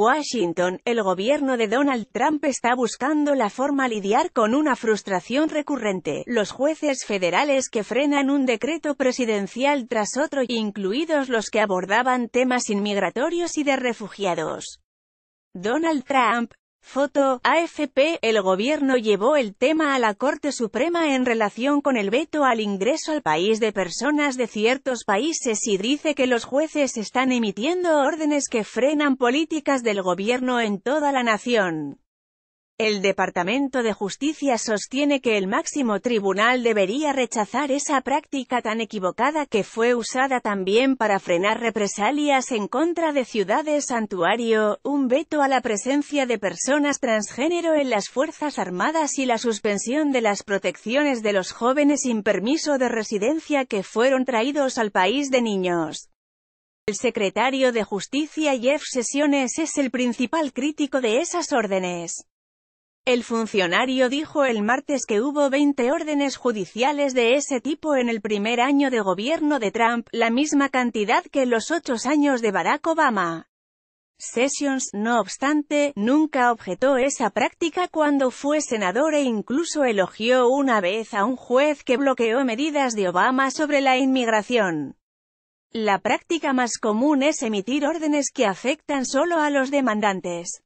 Washington, el gobierno de Donald Trump está buscando la forma lidiar con una frustración recurrente. Los jueces federales que frenan un decreto presidencial tras otro, incluidos los que abordaban temas inmigratorios y de refugiados. Donald Trump, Foto, AFP, el gobierno llevó el tema a la Corte Suprema en relación con el veto al ingreso al país de personas de ciertos países y dice que los jueces están emitiendo órdenes que frenan políticas del gobierno en toda la nación. El Departamento de Justicia sostiene que el máximo tribunal debería rechazar esa práctica tan equivocada que fue usada también para frenar represalias en contra de ciudades santuario, un veto a la presencia de personas transgénero en las Fuerzas Armadas y la suspensión de las protecciones de los jóvenes sin permiso de residencia que fueron traídos al país de niños. El secretario de Justicia Jeff Sesiones es el principal crítico de esas órdenes. El funcionario dijo el martes que hubo 20 órdenes judiciales de ese tipo en el primer año de gobierno de Trump, la misma cantidad que en los ocho años de Barack Obama. Sessions, no obstante, nunca objetó esa práctica cuando fue senador e incluso elogió una vez a un juez que bloqueó medidas de Obama sobre la inmigración. La práctica más común es emitir órdenes que afectan solo a los demandantes.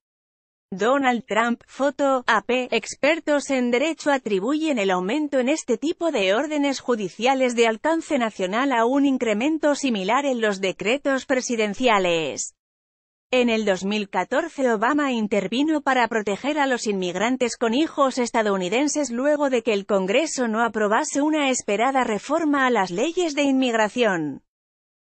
Donald Trump, foto, AP, expertos en derecho atribuyen el aumento en este tipo de órdenes judiciales de alcance nacional a un incremento similar en los decretos presidenciales. En el 2014 Obama intervino para proteger a los inmigrantes con hijos estadounidenses luego de que el Congreso no aprobase una esperada reforma a las leyes de inmigración.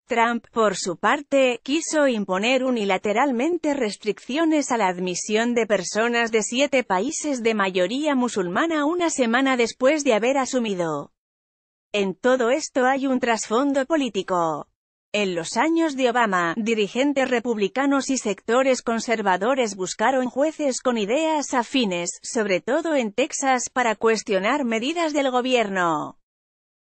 Trump, por su parte, quiso imponer unilateralmente restricciones a la admisión de personas de siete países de mayoría musulmana una semana después de haber asumido. En todo esto hay un trasfondo político. En los años de Obama, dirigentes republicanos y sectores conservadores buscaron jueces con ideas afines, sobre todo en Texas, para cuestionar medidas del gobierno.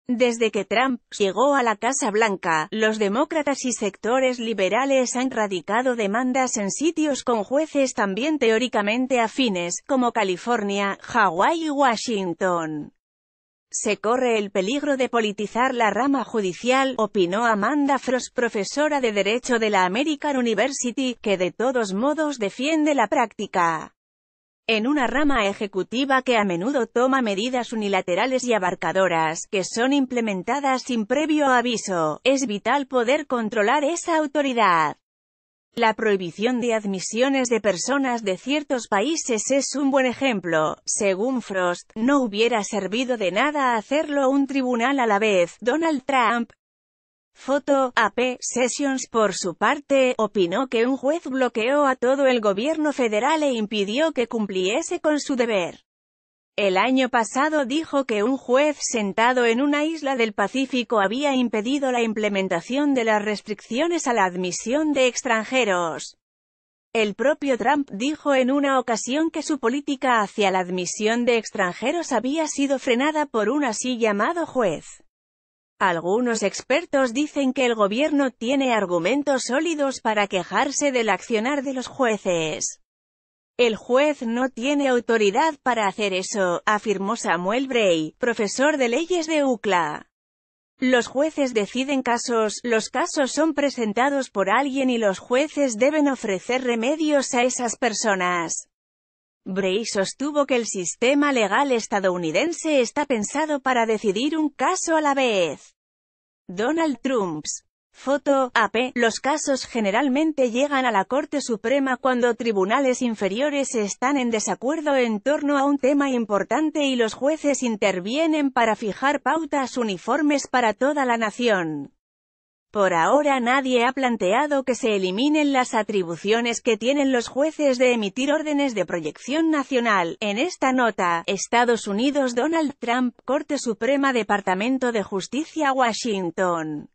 Desde que Trump llegó a la Casa Blanca, los demócratas y sectores liberales han radicado demandas en sitios con jueces también teóricamente afines, como California, Hawái y Washington. Se corre el peligro de politizar la rama judicial, opinó Amanda Frost, profesora de Derecho de la American University, que de todos modos defiende la práctica en una rama ejecutiva que a menudo toma medidas unilaterales y abarcadoras, que son implementadas sin previo aviso, es vital poder controlar esa autoridad. La prohibición de admisiones de personas de ciertos países es un buen ejemplo. Según Frost, no hubiera servido de nada hacerlo un tribunal a la vez. Donald Trump, Foto, AP, Sessions por su parte, opinó que un juez bloqueó a todo el gobierno federal e impidió que cumpliese con su deber. El año pasado dijo que un juez sentado en una isla del Pacífico había impedido la implementación de las restricciones a la admisión de extranjeros. El propio Trump dijo en una ocasión que su política hacia la admisión de extranjeros había sido frenada por un así llamado juez. Algunos expertos dicen que el gobierno tiene argumentos sólidos para quejarse del accionar de los jueces. El juez no tiene autoridad para hacer eso, afirmó Samuel Bray, profesor de leyes de UCLA. Los jueces deciden casos, los casos son presentados por alguien y los jueces deben ofrecer remedios a esas personas. Bray sostuvo que el sistema legal estadounidense está pensado para decidir un caso a la vez. Donald Trump's foto AP. Los casos generalmente llegan a la Corte Suprema cuando tribunales inferiores están en desacuerdo en torno a un tema importante y los jueces intervienen para fijar pautas uniformes para toda la nación. Por ahora nadie ha planteado que se eliminen las atribuciones que tienen los jueces de emitir órdenes de proyección nacional. En esta nota, Estados Unidos Donald Trump, Corte Suprema Departamento de Justicia Washington.